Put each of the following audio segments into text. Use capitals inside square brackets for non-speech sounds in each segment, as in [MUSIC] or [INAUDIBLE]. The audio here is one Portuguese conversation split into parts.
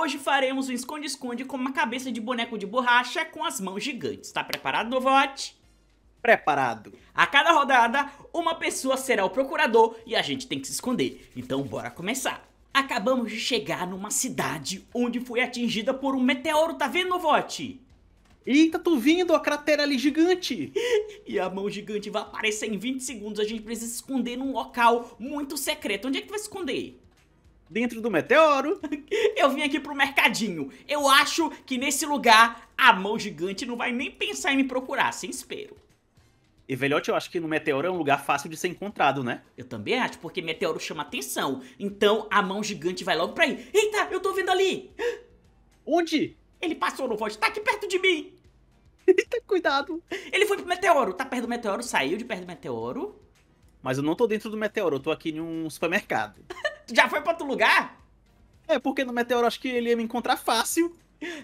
Hoje faremos um esconde-esconde com uma cabeça de boneco de borracha com as mãos gigantes. Tá preparado, Novote? Preparado. A cada rodada, uma pessoa será o procurador e a gente tem que se esconder. Então bora começar. Acabamos de chegar numa cidade onde foi atingida por um meteoro, tá vendo, Novote? Eita, tô vindo, a cratera ali gigante! [LAUGHS] e a mão gigante vai aparecer em 20 segundos. A gente precisa se esconder num local muito secreto. Onde é que tu vai se esconder? dentro do meteoro. [LAUGHS] Eu vim aqui pro mercadinho. Eu acho que nesse lugar a mão gigante não vai nem pensar em me procurar, sem espero. E, velhote, eu acho que no meteoro é um lugar fácil de ser encontrado, né? Eu também acho, porque meteoro chama atenção. Então a mão gigante vai logo pra aí. Eita, eu tô vendo ali! [GASPS] Onde? Ele passou no voo. tá aqui perto de mim! [LAUGHS] Eita, cuidado! Ele foi pro meteoro, tá perto do meteoro, saiu de perto do meteoro. Mas eu não tô dentro do meteoro, eu tô aqui em um supermercado. [LAUGHS] já foi pra outro lugar? É, porque no meteoro acho que ele ia me encontrar fácil.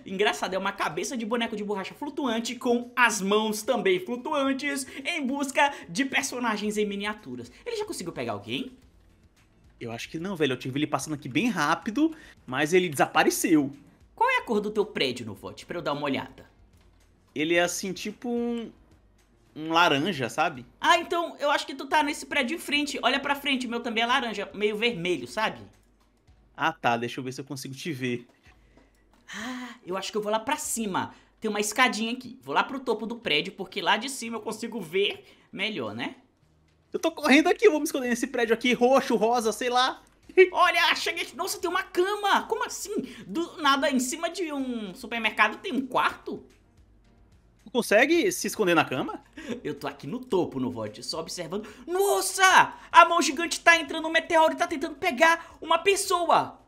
Engraçado, é uma cabeça de boneco de borracha flutuante com as mãos também flutuantes em busca de personagens em miniaturas. Ele já conseguiu pegar alguém? Eu acho que não, velho. Eu tive ele passando aqui bem rápido, mas ele desapareceu. Qual é a cor do teu prédio, no Novote, pra eu dar uma olhada? Ele é assim, tipo um, um laranja, sabe? Ah, então eu acho que tu tá nesse prédio em frente. Olha pra frente, o meu também é laranja, meio vermelho, sabe? Ah, tá. Deixa eu ver se eu consigo te ver. Ah, eu acho que eu vou lá pra cima. Tem uma escadinha aqui. Vou lá pro topo do prédio, porque lá de cima eu consigo ver melhor, né? Eu tô correndo aqui, eu vou me esconder nesse prédio aqui, roxo, rosa, sei lá. [LAUGHS] Olha, cheguei aqui. Nossa, tem uma cama! Como assim? Do nada, em cima de um supermercado tem um quarto? consegue se esconder na cama? Eu tô aqui no topo no VOD, só observando. Nossa! A mão gigante tá entrando no meteoro e tá tentando pegar uma pessoa!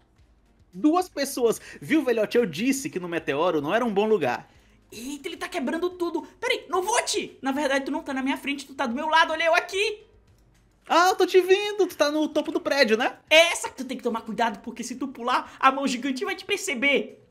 Duas pessoas! Viu, velhote? Eu disse que no meteoro não era um bom lugar. Eita, ele tá quebrando tudo! Peraí, não VOD! Na verdade, tu não tá na minha frente, tu tá do meu lado, olha eu aqui! Ah, eu tô te vendo, tu tá no topo do prédio, né? É essa que tu tem que tomar cuidado, porque se tu pular, a mão gigante vai te perceber.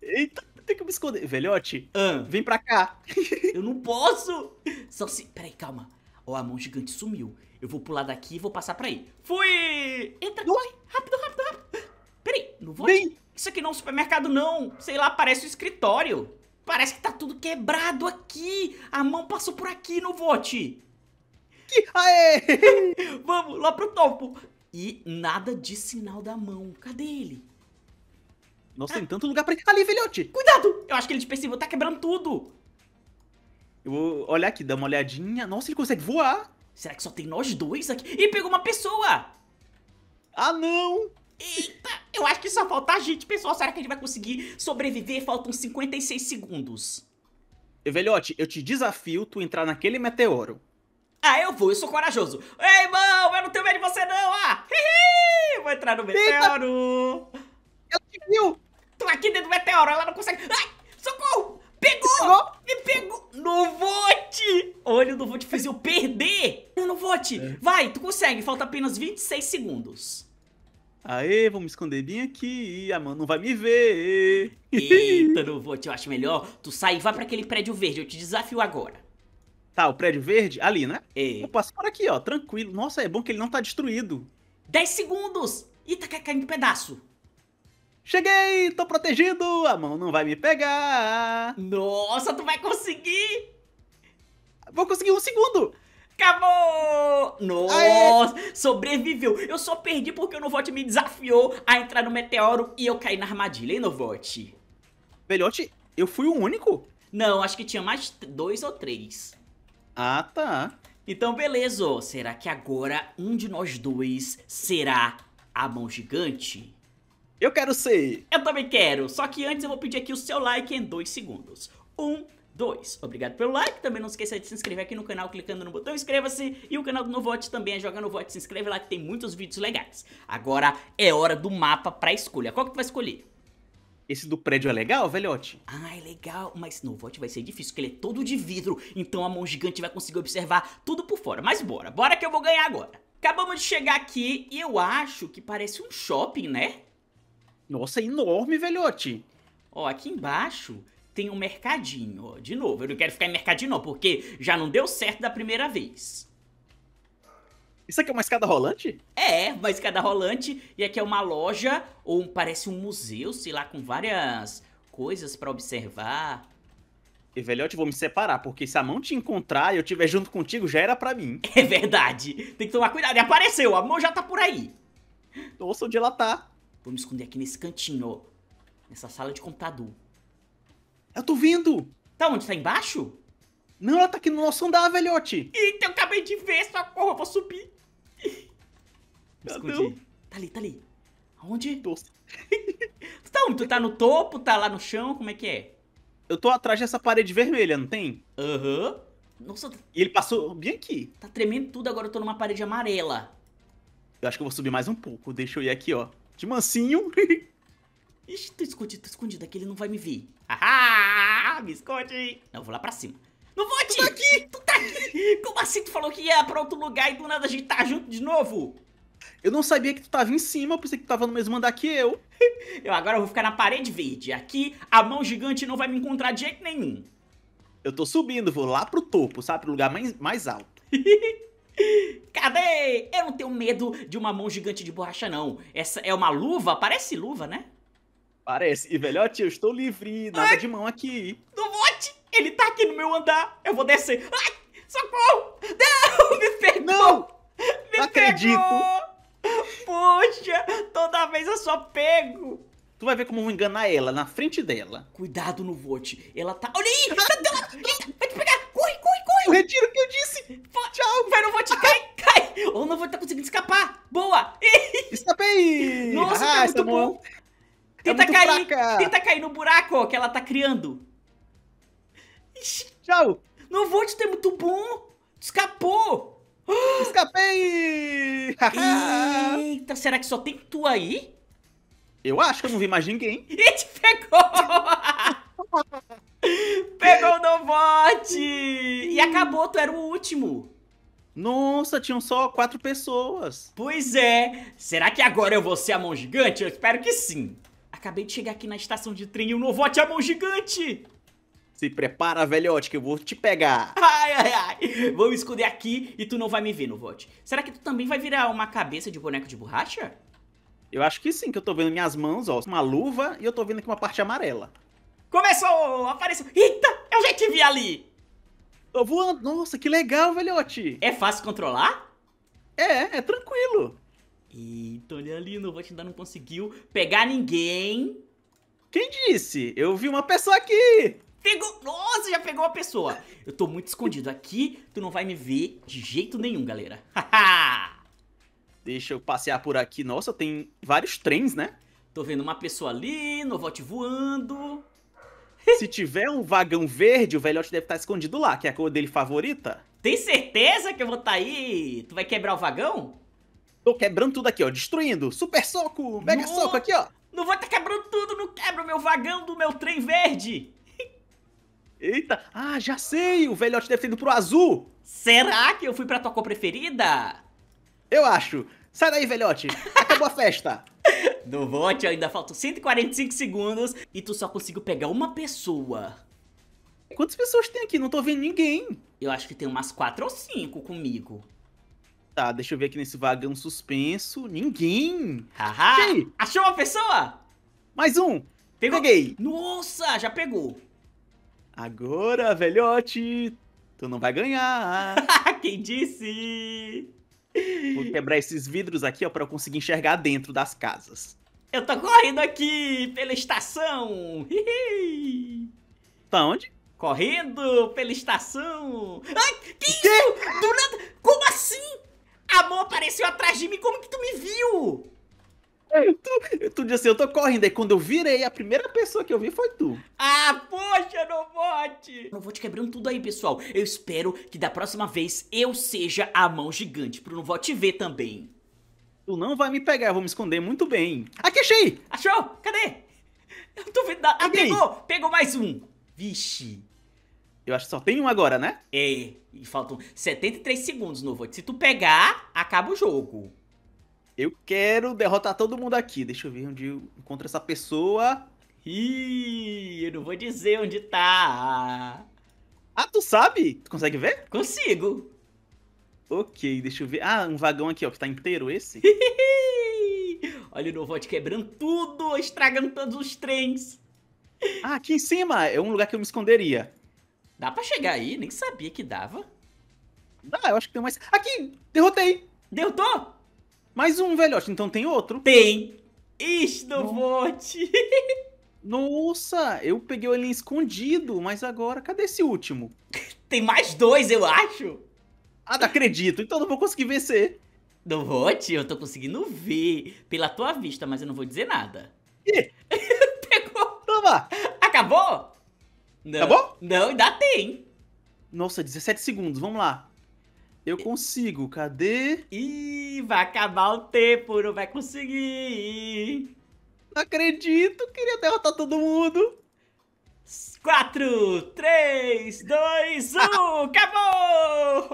Eita! tenho que me esconder. Velhote, ah. vem pra cá. [LAUGHS] Eu não posso. Só se... Peraí, calma. Ó, oh, a mão gigante sumiu. Eu vou pular daqui e vou passar pra aí. Fui! Entra, corre! Rápido, rápido, rápido. Peraí, não vou... Vem. Isso aqui não é um supermercado, não. Sei lá, parece um escritório. Parece que tá tudo quebrado aqui. A mão passou por aqui no vote. Que... Aê! [LAUGHS] Vamos lá pro topo. E nada de sinal da mão. Cadê ele? Nossa, ah. tem tanto lugar pra ir. Ali, filhote! Cuidado! Eu acho que ele te percebeu, tá quebrando tudo. Eu vou olhar aqui, dar uma olhadinha. Nossa, ele consegue voar. Será que só tem nós dois aqui? Ih, pegou uma pessoa! Ah, não! Eita, eu acho que só falta a gente, pessoal. Será que a gente vai conseguir sobreviver? Faltam 56 segundos. Velhote, eu te desafio tu entrar naquele meteoro. Ah, eu vou, eu sou corajoso. Ei, irmão, eu não tenho medo de você não, ah! Hihi, vou entrar no meteoro. Eita. Ela te viu! tô aqui dentro do meteoro, ela não consegue... Ai, socorro! Pegou! Me pegou! No vote! Olha, o no vote fez eu perder! No vote! É. Vai, tu consegue, falta apenas 26 segundos. Aê, vou me esconder bem aqui, a mano não vai me ver. Eita, [LAUGHS] no vote, eu acho melhor tu sair e vai pra aquele prédio verde, eu te desafio agora. Tá, o prédio verde? Ali, né? É. Eu passo por aqui, ó, tranquilo. Nossa, é bom que ele não tá destruído. 10 segundos! E tá caindo pedaço. Cheguei, tô protegido, a mão não vai me pegar. Nossa, tu vai conseguir! Vou conseguir um segundo! Acabou! Nossa, Aê. sobreviveu. Eu só perdi porque o Novot me desafiou a entrar no meteoro e eu caí na armadilha, hein, Novot? Velhote, eu fui o único? Não, acho que tinha mais dois ou três. Ah, tá. Então, beleza. Será que agora um de nós dois será a mão gigante? Eu quero ser! Eu também quero! Só que antes eu vou pedir aqui o seu like em dois segundos. um, dois. Obrigado pelo like. Também não esqueça de se inscrever aqui no canal clicando no botão inscreva-se. E o canal do Novote também é Joga Novote. Se inscreve lá que tem muitos vídeos legais. Agora é hora do mapa pra escolha. Qual que tu vai escolher? Esse do prédio é legal, velhote? Ah, é legal, mas no vote vai ser difícil, porque ele é todo de vidro, então a mão gigante vai conseguir observar tudo por fora. Mas bora, bora que eu vou ganhar agora. Acabamos de chegar aqui e eu acho que parece um shopping, né? Nossa, é enorme, velhote. Ó, aqui embaixo tem um mercadinho. Ó, de novo, eu não quero ficar em mercadinho não, porque já não deu certo da primeira vez. Isso aqui é uma escada rolante? É, uma escada rolante. E aqui é uma loja, ou um, parece um museu, sei lá, com várias coisas para observar. E, velhote, vou me separar, porque se a mão te encontrar e eu estiver junto contigo, já era pra mim. [LAUGHS] É verdade. Tem que tomar cuidado. E apareceu, a mão já tá por aí. Nossa, onde ela tá? Vou me esconder aqui nesse cantinho, ó. Nessa sala de computador. Eu tô vindo! Tá onde? Tá embaixo? Não, ela tá aqui no nosso andar, velhote. Eita, eu acabei de ver, socorro, eu vou subir. Me escondi. Tá ali, tá ali. Aonde? Doce. [LAUGHS] tá onde? Tu tá no topo, tá lá no chão, como é que é? Eu tô atrás dessa parede vermelha, não tem? Aham. Uhum. Nossa. Tá e ele passou bem aqui. Tá tremendo tudo, agora eu tô numa parede amarela. Eu acho que eu vou subir mais um pouco, deixa eu ir aqui, ó. De mansinho. [LAUGHS] Ixi, tô escondido, tô escondido aqui, ele não vai me ver. Ah, me esconde. Não, eu vou lá pra cima. Não vou, te... Tu tá aqui! Tu tá aqui! Como assim tu falou que ia pra outro lugar e do nada a gente tá junto de novo? Eu não sabia que tu tava em cima, eu pensei que tu tava no mesmo andar que eu. [LAUGHS] eu agora vou ficar na parede verde. Aqui, a mão gigante não vai me encontrar de jeito nenhum. Eu tô subindo, vou lá pro topo, sabe? Pro lugar mais, mais alto. [LAUGHS] Cadê? Eu não tenho medo de uma mão gigante de borracha, não. Essa é uma luva? Parece luva, né? Parece. E, velhote, eu estou livre. Nada Ai, de mão aqui. Do bote! Ele tá aqui no meu andar. Eu vou descer. Ai, socorro! Não! [LAUGHS] Me pegou! Não! Me não acredito! Poxa! Toda vez eu só pego. Tu vai ver como eu vou enganar ela, na frente dela. Cuidado no vote. Ela tá... Olha aí! [LAUGHS] ela? eu retiro o que eu disse. Tchau. Vai no Vote, cai, cai. Ou não vou estar tá conseguindo escapar. Boa. [LAUGHS] Escapei. Nossa, ah, tá é muito bom. bom. Tá Tenta cair. Tenta cair no buraco que ela tá criando. Ixi. Tchau. No Vote ter muito bom. Escapou. Escapei. [GASPS] Eita, será que só tem tu aí? Eu acho que eu não vi mais ninguém. E [LAUGHS] te pegou. [LAUGHS] [LAUGHS] Pegou o Dovote! E acabou, tu era o último. Nossa, tinham só quatro pessoas. Pois é. Será que agora eu vou ser a mão gigante? Eu espero que sim. Acabei de chegar aqui na estação de trem e o Novote é a mão gigante. Se prepara, velhote, que eu vou te pegar. [LAUGHS] Ai, ai, ai. Vou me esconder aqui e tu não vai me ver, Novote. Será que tu também vai virar uma cabeça de boneco de borracha? Eu acho que sim, que eu tô vendo minhas mãos, ó, uma luva e eu tô vendo aqui uma parte amarela. Começou! Apareceu! Eita! É eu já te vi ali! Tô voando! Nossa, que legal, velhote! É fácil controlar? É, é tranquilo. Eita, olha ali, não vou te dar, não conseguiu pegar ninguém. Quem disse? Eu vi uma pessoa aqui! Pegou! Nossa, já pegou uma pessoa! Eu tô muito escondido aqui, tu não vai me ver de jeito nenhum, galera. [LAUGHS] Deixa eu passear por aqui. Nossa, tem vários trens, né? Tô vendo uma pessoa ali, novote voando. Se tiver um vagão verde, o velhote deve estar tá escondido lá, que é a cor dele favorita. Tem certeza que eu vou estar tá aí? Tu vai quebrar o vagão? Tô quebrando tudo aqui, ó. Destruindo. Super soco, mega no... soco aqui, ó. Não vou estar tá quebrando tudo, não quebra o meu vagão do meu trem verde. Eita, ah, já sei, o velhote deve ter ido pro azul. Será que eu fui pra tua cor preferida? Eu acho. Sai daí, velhote! Acabou a festa! No [LAUGHS] vote ainda faltam 145 segundos e tu só conseguiu pegar uma pessoa. Quantas pessoas tem aqui? Não tô vendo ninguém. Eu acho que tem umas 4 ou 5 comigo. Tá, deixa eu ver aqui nesse vagão suspenso. Ninguém! Haha! Achou uma pessoa? Mais um! Pegou. Peguei! Nossa, já pegou! Agora, velhote, tu não vai ganhar! [LAUGHS] Quem disse? Vou quebrar esses vidros aqui, ó, pra eu conseguir enxergar dentro das casas. Eu tô correndo aqui pela estação! Hihi. Tá onde? Correndo pela estação! Ai, que isso? Do nada... Como assim? A mão apareceu atrás de mim, como que tu me viu? Tu, tu disse assim, eu tô correndo, aí quando eu virei, a primeira pessoa que eu vi foi tu. Ah, poxa, eu não vou não Eu vou te quebrando tudo aí, pessoal. Eu espero que da próxima vez eu seja a mão gigante, pro não vou te ver também. Tu não vai me pegar, eu vou me esconder muito bem. Aqui, achei! Achou? Cadê? Eu tô vendo... Ah, pegou! Pegou mais um. Vixe. Eu acho que só tem um agora, né? É, e faltam 73 segundos, Novote. Se tu pegar, acaba o jogo. Eu quero derrotar todo mundo aqui. Deixa eu ver onde eu encontro essa pessoa. Ih, eu não vou dizer onde tá. Ah, tu sabe? Tu consegue ver? Consigo. Ok, deixa eu ver. Ah, um vagão aqui, ó, que tá inteiro esse. [LAUGHS] Olha o Novot quebrando tudo, estragando todos os trens. Ah, aqui em cima é um lugar que eu me esconderia. Dá pra chegar aí? Nem sabia que dava. Dá, ah, eu acho que tem mais. Aqui! Derrotei! Derrotou? Mais um, velhote. Então tem outro? Tem! Isto, Novote! [LAUGHS] Nossa, eu peguei ele escondido, mas agora cadê esse último? [LAUGHS] Tem mais dois, eu acho. Ah, não acredito, então não vou conseguir vencer. Não vou, tio, eu tô conseguindo ver pela tua vista, mas eu não vou dizer nada. Ih. [LAUGHS] Pegou. Toma. Então Acabou? Não. Acabou? Não, ainda tem. Nossa, 17 segundos, vamos lá. Eu consigo, cadê? Ih, vai acabar o tempo, não vai conseguir. Não acredito, queria derrotar todo mundo. 4, 3, 2, 1, acabou!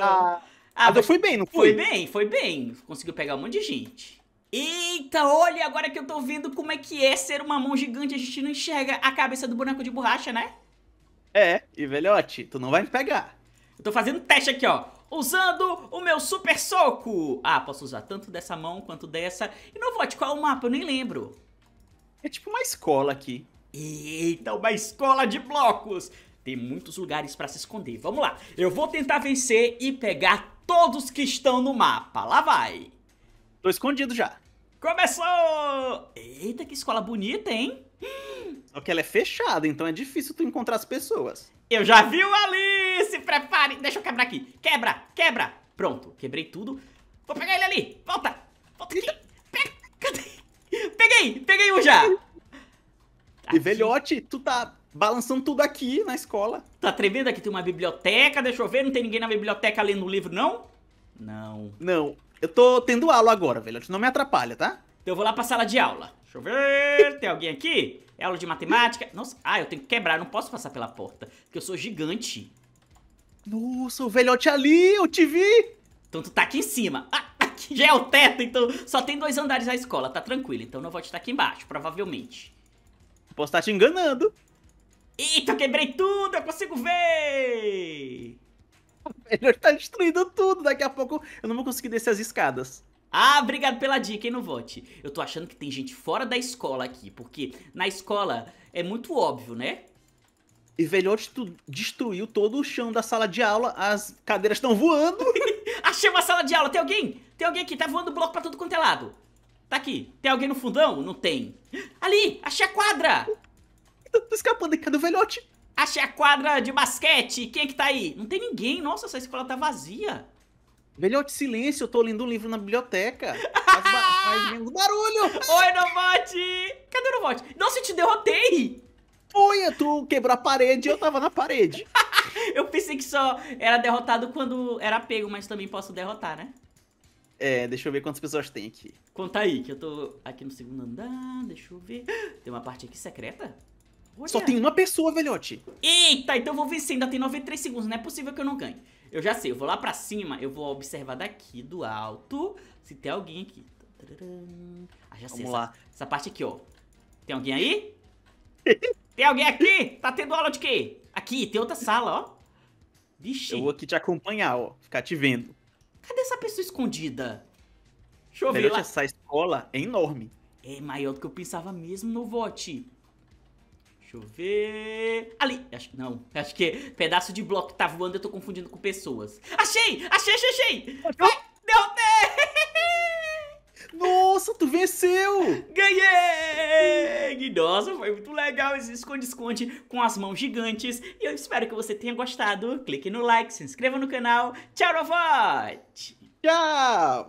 Ah, ah eu fui bem, não fui? Foi bem, foi bem. Conseguiu pegar um monte de gente. Eita, olha, agora que eu tô vendo como é que é ser uma mão gigante, a gente não enxerga a cabeça do boneco de borracha, né? É, e velhote, tu não vai me pegar. Eu tô fazendo teste aqui, ó usando o meu super soco. Ah, posso usar tanto dessa mão quanto dessa. E não vote qual é o mapa, eu nem lembro. É tipo uma escola aqui. Eita, uma escola de blocos. Tem muitos lugares pra se esconder. Vamos lá. Eu vou tentar vencer e pegar todos que estão no mapa. Lá vai. Tô escondido já. Começou! Eita, que escola bonita, hein? Só que ela é fechada, então é difícil tu encontrar as pessoas. Eu já vi o ali! se prepare. Deixa eu quebrar aqui. Quebra, quebra. Pronto, quebrei tudo. Vou pegar ele ali. Volta. Volta aqui. Pega. Cadê? Peguei, peguei um já. Tá e velhote, tu tá balançando tudo aqui na escola. Tá tremendo aqui, tem uma biblioteca, deixa eu ver, não tem ninguém na biblioteca lendo um livro, não? Não. Não. Eu tô tendo aula agora, velhote, não me atrapalha, tá? Então eu vou lá pra sala de aula. Deixa eu ver, tem alguém aqui? É aula de matemática? Nossa, ah, eu tenho que quebrar, eu não posso passar pela porta, porque eu sou gigante. Nossa, o velhote ali, eu te vi! Então tu tá aqui em cima. Ah, aqui já é o teto, então só tem dois andares na escola, tá tranquilo. Então não vou te estar aqui embaixo, provavelmente. Posso estar tá te enganando. Eita, eu quebrei tudo, eu consigo ver! O velhote tá destruindo tudo, daqui a pouco eu não vou conseguir descer as escadas. Ah, obrigado pela dica, hein, no vote. Eu tô achando que tem gente fora da escola aqui, porque na escola é muito óbvio, né? E velhote destruiu todo o chão da sala de aula, as cadeiras estão voando. [LAUGHS] Achei uma sala de aula, tem alguém? Tem alguém aqui, tá voando bloco pra tudo quanto é lado. Tá aqui, tem alguém no fundão? Não tem. Ali, achei a quadra. Tô, tô escapando aqui, cadê o velhote? Achei a quadra de basquete, quem é que tá aí? Não tem ninguém, nossa, essa escola tá vazia. Velhote, silêncio, eu tô lendo um livro na biblioteca. Faz, ba faz [LAUGHS] barulho. Oi, Novote! Cadê o Novote? Nossa, eu te derrotei! punha, tu quebrou a parede e eu tava na parede. [LAUGHS] eu pensei que só era derrotado quando era pego, mas também posso derrotar, né? É, deixa eu ver quantas pessoas tem aqui. Conta aí, que eu tô aqui no segundo andar, deixa eu ver. [GASPS] Tem uma parte aqui secreta? Olha. Só tem uma pessoa, velhote. Eita, então eu vou vencer, ainda tem 93 segundos, não é possível que eu não ganhe. Eu já sei, eu vou lá pra cima, eu vou observar daqui do alto se tem alguém aqui. Ah, já sei, Vamos essa, lá. essa parte aqui, ó. Tem alguém aí? [LAUGHS] Tem alguém aqui? Tá tendo aula de quê? Aqui, tem outra sala, ó. Vixe. Eu vou aqui te acompanhar, ó. Ficar te vendo. Cadê essa pessoa escondida? Deixa eu ver lá. Essa escola é enorme. É maior do que eu pensava mesmo no vote. Deixa eu ver... Ali! Acho que não. Acho que é pedaço de bloco que tá voando eu tô confundindo com pessoas. Achei! Achei, achei, achei! Vai! Nossa, tu venceu! Ganhei! Nossa, foi muito legal esse esconde-esconde com as mãos gigantes. E eu espero que você tenha gostado. Clique no like, se inscreva no canal. Tchau, Novote! Tchau!